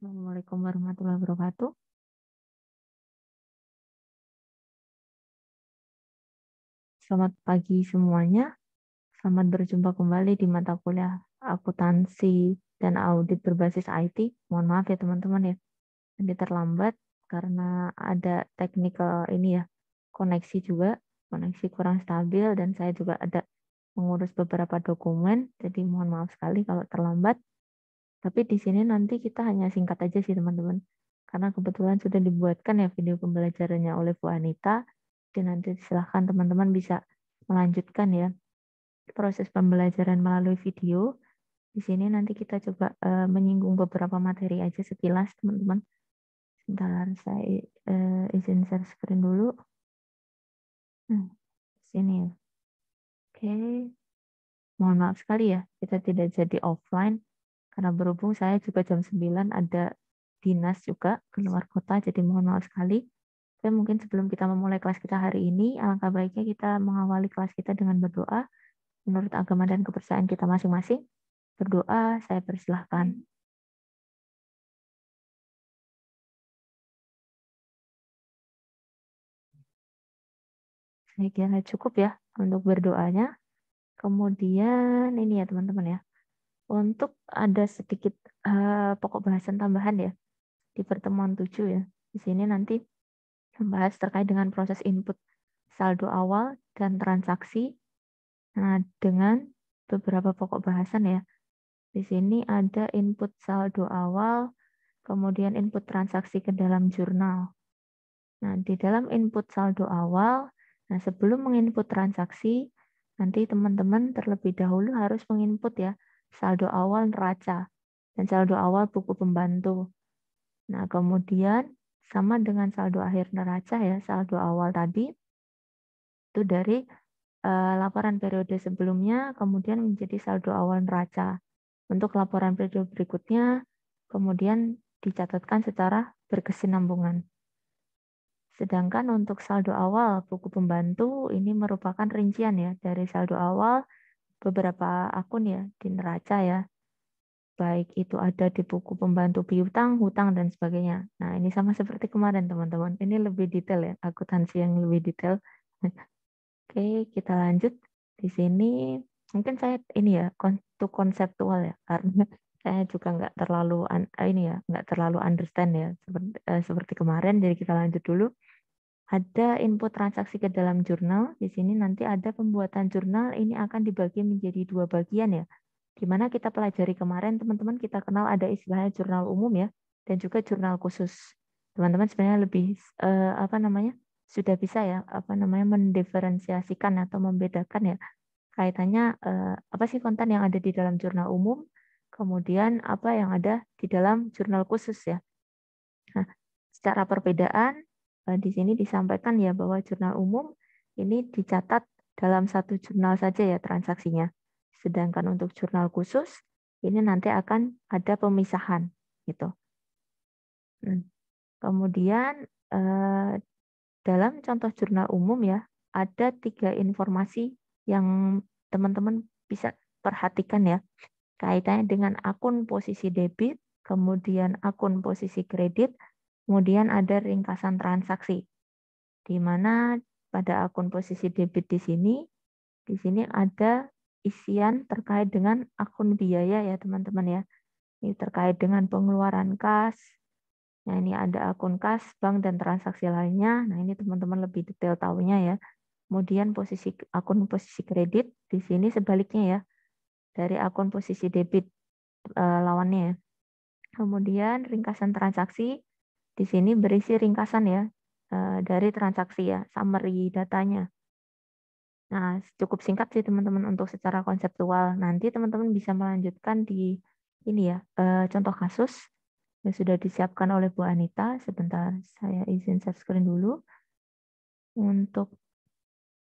Assalamualaikum warahmatullahi wabarakatuh. Selamat pagi semuanya. Selamat berjumpa kembali di mata kuliah akuntansi dan audit berbasis IT. Mohon maaf ya teman-teman ya. ini terlambat karena ada technical ini ya, koneksi juga, koneksi kurang stabil dan saya juga ada mengurus beberapa dokumen. Jadi mohon maaf sekali kalau terlambat. Tapi di sini nanti kita hanya singkat aja sih teman-teman. Karena kebetulan sudah dibuatkan ya video pembelajarannya oleh Bu Anita. Jadi nanti silahkan teman-teman bisa melanjutkan ya proses pembelajaran melalui video. Di sini nanti kita coba uh, menyinggung beberapa materi aja sekilas teman-teman. Sebentar saya uh, izin share screen dulu. Hmm, sini. Ya. Oke. Okay. Mohon maaf sekali ya, kita tidak jadi offline karena berhubung saya juga jam 9 ada dinas juga keluar kota, jadi mohon maaf sekali. Tapi mungkin sebelum kita memulai kelas kita hari ini, alangkah baiknya kita mengawali kelas kita dengan berdoa menurut agama dan kepercayaan kita masing-masing. Berdoa, saya persilahkan. Saya kira cukup ya untuk berdoanya. Kemudian ini ya teman-teman ya untuk ada sedikit uh, pokok bahasan tambahan ya di pertemuan 7 ya. Di sini nanti membahas terkait dengan proses input saldo awal dan transaksi nah, dengan beberapa pokok bahasan ya. Di sini ada input saldo awal, kemudian input transaksi ke dalam jurnal. Nah, di dalam input saldo awal, nah sebelum menginput transaksi, nanti teman-teman terlebih dahulu harus menginput ya saldo awal neraca, dan saldo awal buku pembantu. Nah, kemudian sama dengan saldo akhir neraca ya, saldo awal tadi, itu dari uh, laporan periode sebelumnya, kemudian menjadi saldo awal neraca. Untuk laporan periode berikutnya, kemudian dicatatkan secara berkesinambungan. Sedangkan untuk saldo awal buku pembantu ini merupakan rincian ya dari saldo awal beberapa akun ya di neraca ya. Baik itu ada di buku pembantu piutang, hutang, dan sebagainya. Nah, ini sama seperti kemarin, teman-teman. Ini lebih detail ya, akuntansi yang lebih detail. Oke, kita lanjut. Di sini mungkin saya ini ya, itu konseptual ya, karena saya juga nggak terlalu eh, ini ya, nggak terlalu understand ya, seperti, eh, seperti kemarin. Jadi kita lanjut dulu. Ada input transaksi ke dalam jurnal. Di sini nanti ada pembuatan jurnal. Ini akan dibagi menjadi dua bagian ya. Di mana kita pelajari kemarin, teman-teman kita kenal ada istilahnya jurnal umum ya, dan juga jurnal khusus. Teman-teman sebenarnya lebih eh, apa namanya sudah bisa ya apa namanya mendiferensiasikan atau membedakan ya kaitannya eh, apa sih konten yang ada di dalam jurnal umum, kemudian apa yang ada di dalam jurnal khusus ya. Nah, secara perbedaan Eh, di sini disampaikan ya bahwa jurnal umum ini dicatat dalam satu jurnal saja ya transaksinya. Sedangkan untuk jurnal khusus ini nanti akan ada pemisahan gitu. Hmm. Kemudian eh, dalam contoh jurnal umum ya ada tiga informasi yang teman-teman bisa perhatikan ya kaitannya dengan akun posisi debit, kemudian akun posisi kredit, Kemudian ada ringkasan transaksi, di mana pada akun posisi debit di sini, di sini ada isian terkait dengan akun biaya ya teman-teman ya. Ini terkait dengan pengeluaran kas. Nah ini ada akun kas, bank, dan transaksi lainnya. Nah ini teman-teman lebih detail tahunya ya. Kemudian posisi akun posisi kredit, di sini sebaliknya ya. Dari akun posisi debit eh, lawannya Kemudian ringkasan transaksi, di sini berisi ringkasan ya eh, dari transaksi ya, summary datanya. Nah, cukup singkat sih teman-teman untuk secara konseptual. Nanti teman-teman bisa melanjutkan di ini ya, eh, contoh kasus yang sudah disiapkan oleh Bu Anita. Sebentar, saya izin share screen dulu. Untuk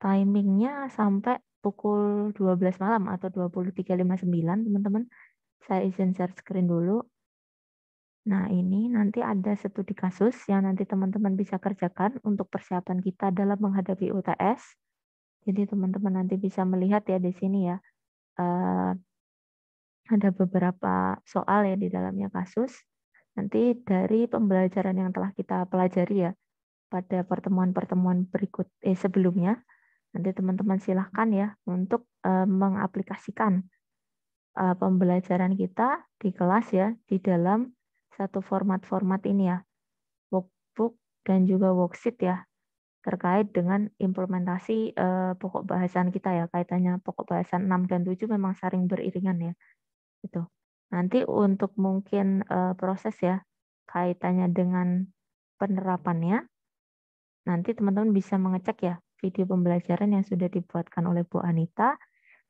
timingnya sampai pukul 12 malam atau 23.59, teman-teman. Saya izin share screen dulu. Nah, ini nanti ada studi kasus yang nanti teman-teman bisa kerjakan untuk persiapan kita dalam menghadapi UTS. Jadi teman-teman nanti bisa melihat ya di sini ya, Uh, ada beberapa soal ya di dalamnya kasus. Nanti dari pembelajaran yang telah kita pelajari ya pada pertemuan-pertemuan berikut eh sebelumnya, nanti teman-teman silahkan ya untuk uh, mengaplikasikan uh, pembelajaran kita di kelas ya di dalam satu format-format ini ya, workbook dan juga worksheet ya, terkait dengan implementasi eh, pokok bahasan kita ya, kaitannya pokok bahasan 6 dan 7 memang sering beriringan ya. Itu. Nanti untuk mungkin eh, proses ya, kaitannya dengan penerapannya, nanti teman-teman bisa mengecek ya video pembelajaran yang sudah dibuatkan oleh Bu Anita.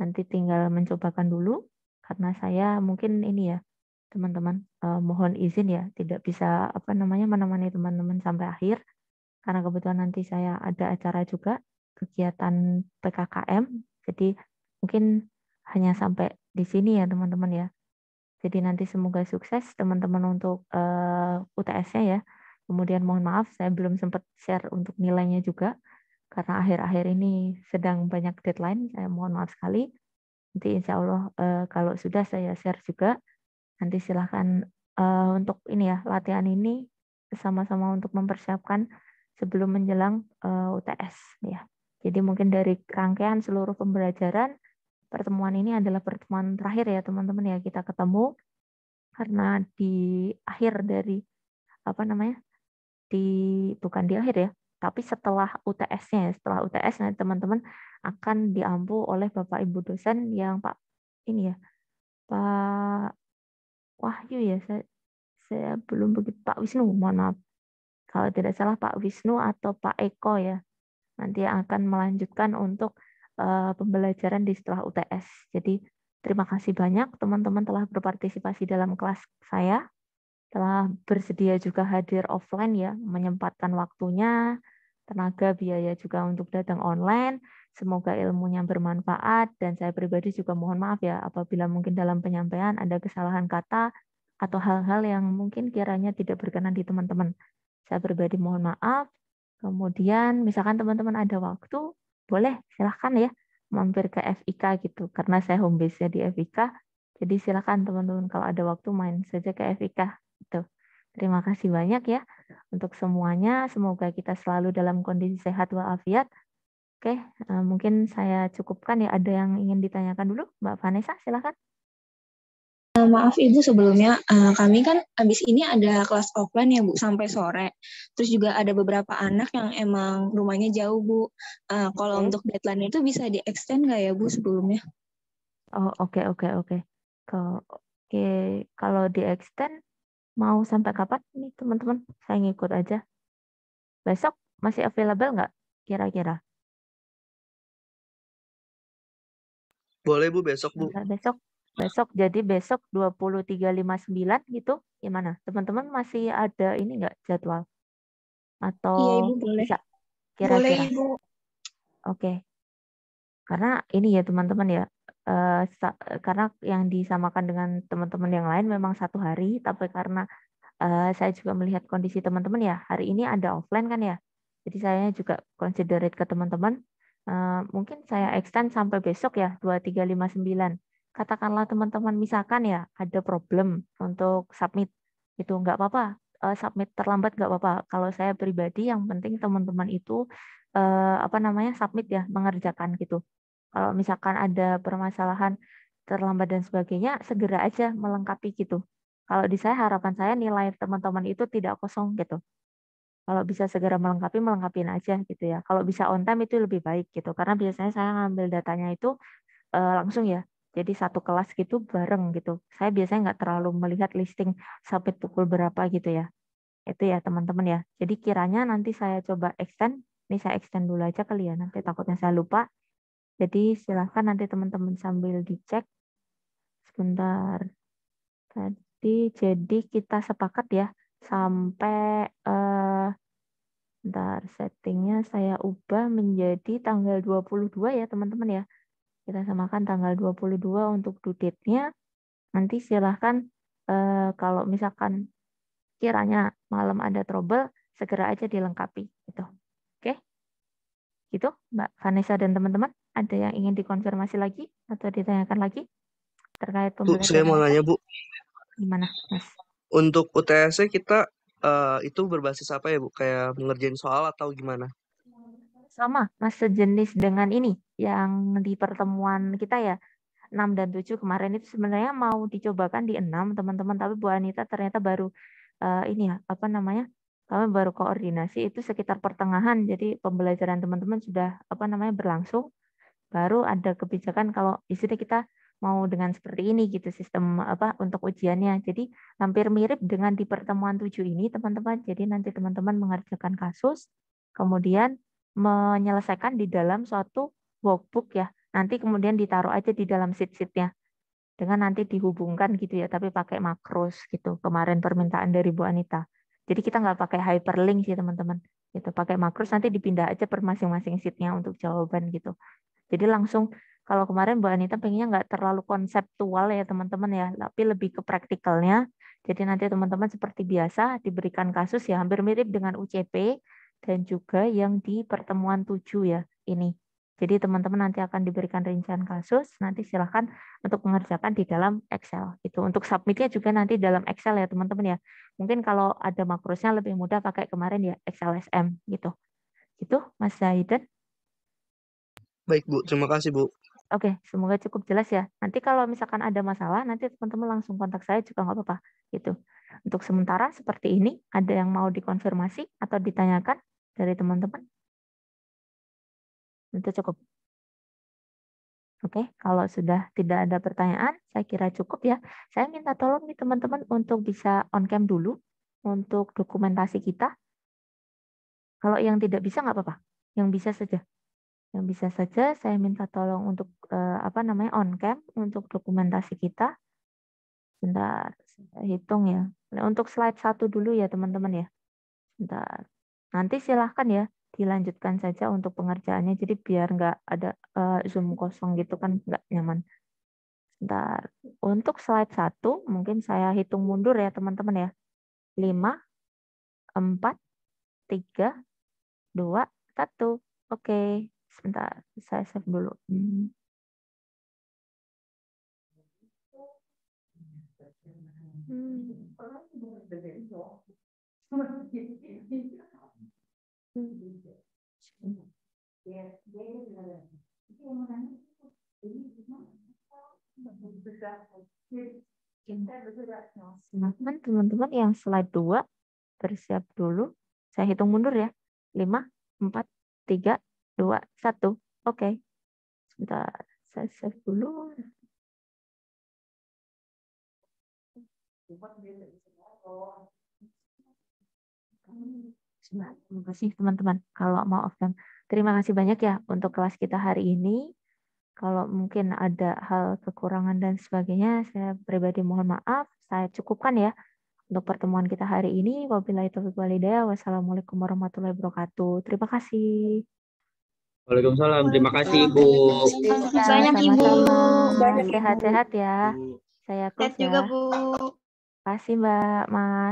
Nanti tinggal mencobakan dulu, karena saya mungkin ini ya, teman-teman uh, mohon izin ya tidak bisa apa namanya menemani teman-teman sampai akhir karena kebetulan nanti saya ada acara juga kegiatan PKKM jadi mungkin hanya sampai di sini ya teman-teman ya jadi nanti semoga sukses teman-teman untuk uh, eh, UTS-nya ya kemudian mohon maaf saya belum sempat share untuk nilainya juga karena akhir-akhir ini sedang banyak deadline saya mohon maaf sekali nanti insya Allah uh, kalau sudah saya share juga Nanti silahkan uh, untuk ini ya latihan ini sama-sama untuk mempersiapkan sebelum menjelang uh, eh, UTS ya. Jadi mungkin dari rangkaian seluruh pembelajaran pertemuan ini adalah pertemuan terakhir ya teman-teman ya kita ketemu karena di akhir dari apa namanya di bukan di akhir ya tapi setelah UTS-nya ya, setelah UTS nanti teman-teman akan diampu oleh bapak ibu dosen yang pak ini ya pak Wahyu iya ya saya, saya belum begitu Pak Wisnu mohon maaf kalau tidak salah Pak Wisnu atau Pak Eko ya nanti akan melanjutkan untuk uh, pembelajaran di setelah UTS. Jadi terima kasih banyak teman-teman telah berpartisipasi dalam kelas saya, telah bersedia juga hadir offline ya, menyempatkan waktunya, tenaga biaya juga untuk datang online. Semoga ilmunya bermanfaat dan saya pribadi juga mohon maaf ya apabila mungkin dalam penyampaian ada kesalahan kata atau hal-hal yang mungkin kiranya tidak berkenan di teman-teman. Saya pribadi mohon maaf. Kemudian misalkan teman-teman ada waktu, boleh silahkan ya mampir ke FIK gitu karena saya home base-nya di FIK. Jadi silahkan teman-teman kalau ada waktu main saja ke FIK gitu. Terima kasih banyak ya untuk semuanya. Semoga kita selalu dalam kondisi sehat walafiat Oke, uh, mungkin saya cukupkan ya. Ada yang ingin ditanyakan dulu, Mbak Vanessa, silakan. Eh, maaf Ibu sebelumnya, eh, kami kan abis ini ada kelas offline ya Bu sampai sore. Terus juga ada beberapa anak yang emang rumahnya jauh Bu. kalau untuk deadline itu bisa di extend nggak ya Bu sebelumnya? Oh oke oke oke. Kalau oke kalau di extend mau sampai kapan nih teman-teman? Saya ngikut aja. Besok masih available nggak kira-kira? Boleh Bu besok Bu. Nah, besok besok jadi besok 23.59 gitu gimana? Teman-teman masih ada ini enggak jadwal? Atau Iya Ibu boleh. Bisa? Kira -kira. Boleh Ibu. Oke. Karena ini ya teman-teman ya Uh, karena yang disamakan dengan teman-teman yang lain memang satu hari, tapi karena uh, saya juga melihat kondisi teman-teman ya, hari ini ada offline kan ya, jadi saya juga considerate ke teman-teman Eh, mungkin saya extend sampai besok ya 2359. Katakanlah teman-teman misalkan ya ada problem untuk submit itu nggak apa-apa eh, submit terlambat nggak apa-apa. Kalau saya pribadi yang penting teman-teman itu eh, apa namanya submit ya mengerjakan gitu. Kalau misalkan ada permasalahan terlambat dan sebagainya segera aja melengkapi gitu. Kalau di saya harapan saya nilai teman-teman itu tidak kosong gitu kalau bisa segera melengkapi melengkapiin aja gitu ya kalau bisa on time itu lebih baik gitu karena biasanya saya ngambil datanya itu uh, langsung ya jadi satu kelas gitu bareng gitu saya biasanya nggak terlalu melihat listing sampai pukul berapa gitu ya itu ya teman-teman ya jadi kiranya nanti saya coba extend ini saya extend dulu aja kali ya nanti takutnya saya lupa jadi silahkan nanti teman-teman sambil dicek sebentar tadi jadi kita sepakat ya sampai eh, ntar settingnya saya ubah menjadi tanggal 22 ya teman-teman ya. Kita samakan tanggal 22 untuk due date-nya. Nanti silahkan eh, kalau misalkan kiranya malam ada trouble, segera aja dilengkapi. itu Oke? Gitu Mbak Vanessa dan teman-teman. Ada yang ingin dikonfirmasi lagi atau ditanyakan lagi terkait pembelajaran? saya mau nanya Bu. Gimana Mas? Untuk uts kita, uh, itu berbasis apa ya, Bu? Kayak mengerjain soal atau gimana? Sama, Mas, sejenis dengan ini, yang di pertemuan kita ya, 6 dan 7 kemarin itu sebenarnya mau dicobakan di 6 teman-teman, tapi Bu Anita ternyata baru, uh, ini ya, apa namanya, kami baru koordinasi itu sekitar pertengahan, jadi pembelajaran teman-teman sudah, apa namanya, berlangsung, baru ada kebijakan kalau di sini kita mau dengan seperti ini gitu sistem apa untuk ujiannya. Jadi hampir mirip dengan di pertemuan tujuh ini teman-teman. Jadi nanti teman-teman mengerjakan kasus kemudian menyelesaikan di dalam suatu workbook ya. Nanti kemudian ditaruh aja di dalam sheet-sheetnya dengan nanti dihubungkan gitu ya tapi pakai makros gitu. Kemarin permintaan dari Bu Anita. Jadi kita nggak pakai hyperlink sih teman-teman. Gitu, pakai makros nanti dipindah aja per masing-masing sheetnya untuk jawaban gitu. Jadi langsung kalau kemarin Bu Anita pengennya nggak terlalu konseptual ya teman-teman ya, tapi lebih ke praktikalnya. Jadi nanti teman-teman seperti biasa diberikan kasus ya hampir mirip dengan UCP dan juga yang di pertemuan 7 ya ini. Jadi teman-teman nanti akan diberikan rincian kasus, nanti silahkan untuk mengerjakan di dalam Excel. Itu untuk submitnya juga nanti dalam Excel ya teman-teman ya. Mungkin kalau ada makrosnya lebih mudah pakai kemarin ya Excel SM gitu. Gitu Mas Zaiden. Baik, Bu. Terima kasih, Bu. Oke, semoga cukup jelas ya. Nanti kalau misalkan ada masalah, nanti teman-teman langsung kontak saya juga nggak apa-apa. Gitu. Untuk sementara seperti ini, ada yang mau dikonfirmasi atau ditanyakan dari teman-teman? Itu cukup. Oke, kalau sudah tidak ada pertanyaan, saya kira cukup ya. Saya minta tolong nih teman-teman untuk bisa on cam dulu untuk dokumentasi kita. Kalau yang tidak bisa nggak apa-apa, yang bisa saja yang bisa saja saya minta tolong untuk uh, apa namanya on cam untuk dokumentasi kita. Bentar, hitung ya. Nah, untuk slide satu dulu ya teman-teman ya. Bentar. Nanti silahkan ya dilanjutkan saja untuk pengerjaannya. Jadi biar nggak ada uh, zoom kosong gitu kan nggak nyaman. Bentar. Untuk slide satu mungkin saya hitung mundur ya teman-teman ya. Lima empat tiga dua satu Oke. Okay sebentar saya save dulu hmm. Teman-teman, teman-teman yang slide 2, bersiap dulu. Saya hitung mundur ya. 5, 4, 3, dua, satu. Oke. Okay. Sebentar, saya save dulu. Terima kasih teman-teman kalau mau off Terima kasih banyak ya untuk kelas kita hari ini. Kalau mungkin ada hal kekurangan dan sebagainya, saya pribadi mohon maaf. Saya cukupkan ya untuk pertemuan kita hari ini. Wabillahi taufiq walhidayah. Wassalamualaikum warahmatullahi wabarakatuh. Terima kasih. Waalaikumsalam. Terima kasih Ibu. Terima kasih banyak Ibu. Sehat-sehat ya. Saya Sehat juga ya. Bu. Terima kasih Mbak Mas.